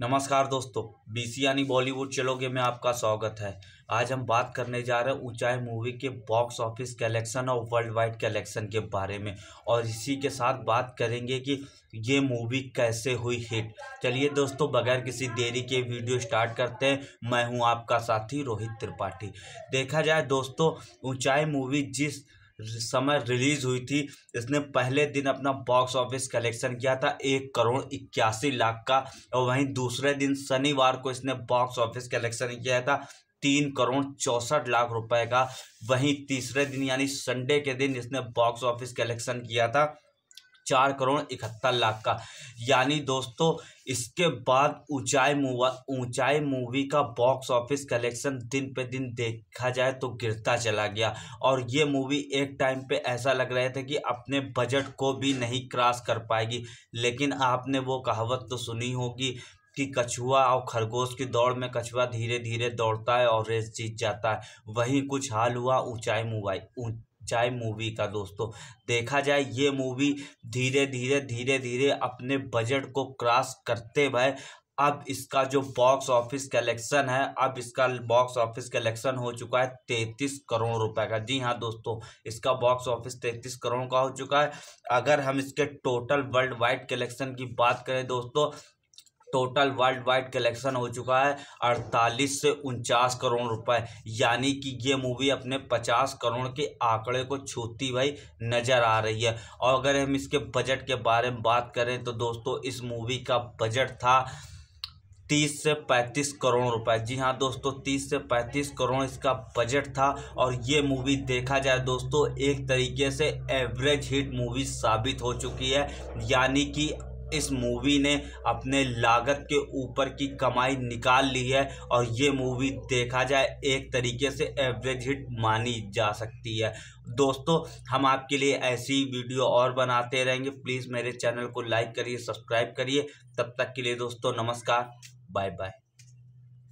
नमस्कार दोस्तों बीसी यानी बॉलीवुड चलोगे में आपका स्वागत है आज हम बात करने जा रहे हैं ऊंचाई मूवी के बॉक्स ऑफिस कलेक्शन और वर्ल्ड वाइड कलेक्शन के बारे में और इसी के साथ बात करेंगे कि ये मूवी कैसे हुई हिट चलिए दोस्तों बगैर किसी देरी के वीडियो स्टार्ट करते हैं मैं हूं आपका साथी रोहित त्रिपाठी देखा जाए दोस्तों ऊंचाई मूवी जिस समय रिलीज हुई थी इसने पहले दिन अपना बॉक्स ऑफिस कलेक्शन किया था एक करोड़ इक्यासी लाख का और वहीं दूसरे दिन शनिवार को इसने बॉक्स ऑफिस कलेक्शन किया था तीन करोड़ चौसठ लाख रुपए का वहीं तीसरे दिन यानी संडे के दिन इसने बॉक्स ऑफिस कलेक्शन किया था चार करोड़ इकहत्तर लाख का यानी दोस्तों इसके बाद ऊंचाई मूवा ऊंचाई मूवी का बॉक्स ऑफिस कलेक्शन दिन पे दिन देखा जाए तो गिरता चला गया और ये मूवी एक टाइम पे ऐसा लग रहा था कि अपने बजट को भी नहीं क्रॉस कर पाएगी लेकिन आपने वो कहावत तो सुनी होगी कि कछुआ और खरगोश की दौड़ में कछुआ धीरे धीरे दौड़ता है और रेस जीत जाता है वहीं कुछ हाल हुआ ऊंचाई मूवाई चाय मूवी का दोस्तों देखा जाए ये मूवी धीरे धीरे धीरे धीरे अपने बजट को क्रॉस करते हुए अब इसका जो बॉक्स ऑफिस कलेक्शन है अब इसका बॉक्स ऑफिस कलेक्शन हो चुका है तैंतीस करोड़ रुपए का जी हाँ दोस्तों इसका बॉक्स ऑफिस तैंतीस करोड़ का हो चुका है अगर हम इसके टोटल वर्ल्ड वाइड कलेक्शन की बात करें दोस्तों टोटल वर्ल्ड वाइड कलेक्शन हो चुका है अड़तालीस से उनचास करोड़ रुपए यानी कि ये मूवी अपने पचास करोड़ के आंकड़े को छूती भाई नज़र आ रही है और अगर हम इसके बजट के बारे में बात करें तो दोस्तों इस मूवी का बजट था तीस से पैंतीस करोड़ रुपए जी हाँ दोस्तों तीस से पैंतीस करोड़ इसका बजट था और ये मूवी देखा जाए दोस्तों एक तरीके से एवरेज हिट मूवी साबित हो चुकी है यानी कि इस मूवी ने अपने लागत के ऊपर की कमाई निकाल ली है और ये मूवी देखा जाए एक तरीके से एवरेज हिट मानी जा सकती है दोस्तों हम आपके लिए ऐसी वीडियो और बनाते रहेंगे प्लीज़ मेरे चैनल को लाइक करिए सब्सक्राइब करिए तब तक के लिए दोस्तों नमस्कार बाय बाय